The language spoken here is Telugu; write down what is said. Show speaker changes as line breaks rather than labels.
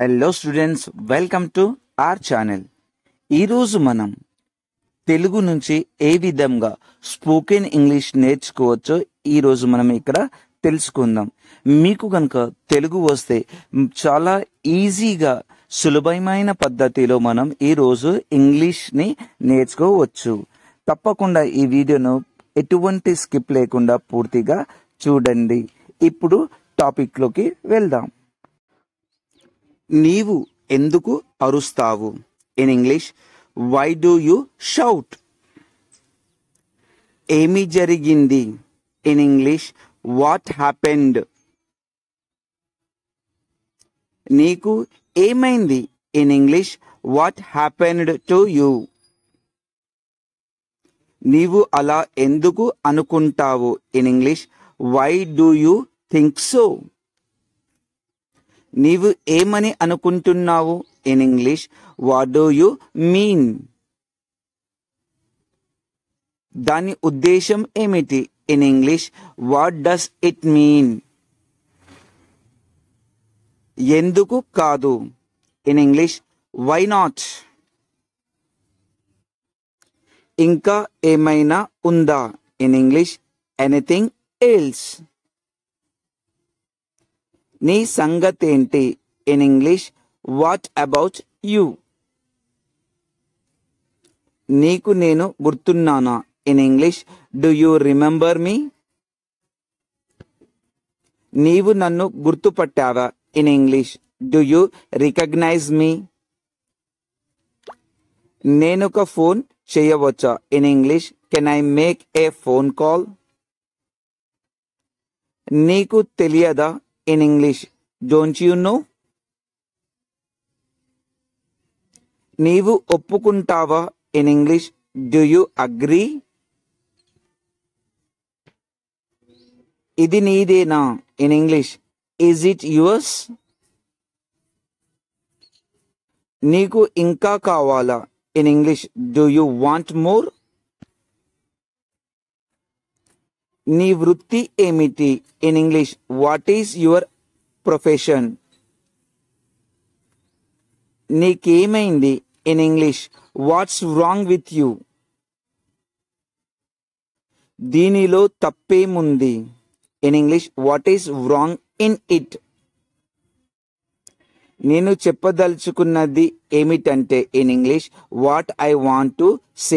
Hello students welcome to our channel ఈరోజు మనం తెలుగు నుంచి ఏ విధంగా స్పోకెన్ ఇంగ్లీష్ నేర్చుకోవచ్చో ఈరోజు మనం ఇక్కడ తెలుసుకుందాం మీకు కనుక తెలుగు వస్తే చాలా ఈజీగా సులభమైన పద్ధతిలో మనం ఈరోజు ఇంగ్లీష్ని నేర్చుకోవచ్చు తప్పకుండా ఈ వీడియోను ఎటువంటి స్కిప్ లేకుండా పూర్తిగా చూడండి ఇప్పుడు టాపిక్లోకి వెళ్దాం నీవు ఎందుకు అరుస్తావు in English why do you shout ఏమి జరిగింది ఇన్ ఇంగ్లీష్ వాట్ హ్యాపెండ్ నీకు ఏమైంది in English what happened to you నీవు అలా ఎందుకు అనుకుంటావు in English why do you think so నీవు ఏమని అనుకుంటున్నావు in English what do you mean దాని ఉద్దేశం ఏమిటి in English what does it mean ఎందుకు కాదు ఇన్ ఇంగ్లీష్ వై నాట్ ఇంకా ఏమైనా ఉందా ఇన్ ఇంగ్లీష్ ఎనీథింగ్ ఎల్స్ నీ సంగతి ఏంటి in English what about you నీకు నేను గుర్తున్నానా in English do you remember me నీవు నన్ను గుర్తుపట్టావా in English do you recognise me నేను ఒక ఫోన్ చేయవచ్చా in English can I make a phone call నీకు తెలియదా in English, don't you know? నీవు ఒప్పుకుంటావా in English do you agree ఇది నీదేనా in English is it yours నీకు ఇంకా కావాలా in English do you want more నీ వృత్తి ఏమిటి in English what is your profession నీకేమైంది in English what's wrong with you దీనిలో తప్పేముంది in English what is wrong in it నేను చెప్పదలుచుకున్నది ఏమిటంటే in English what I want to say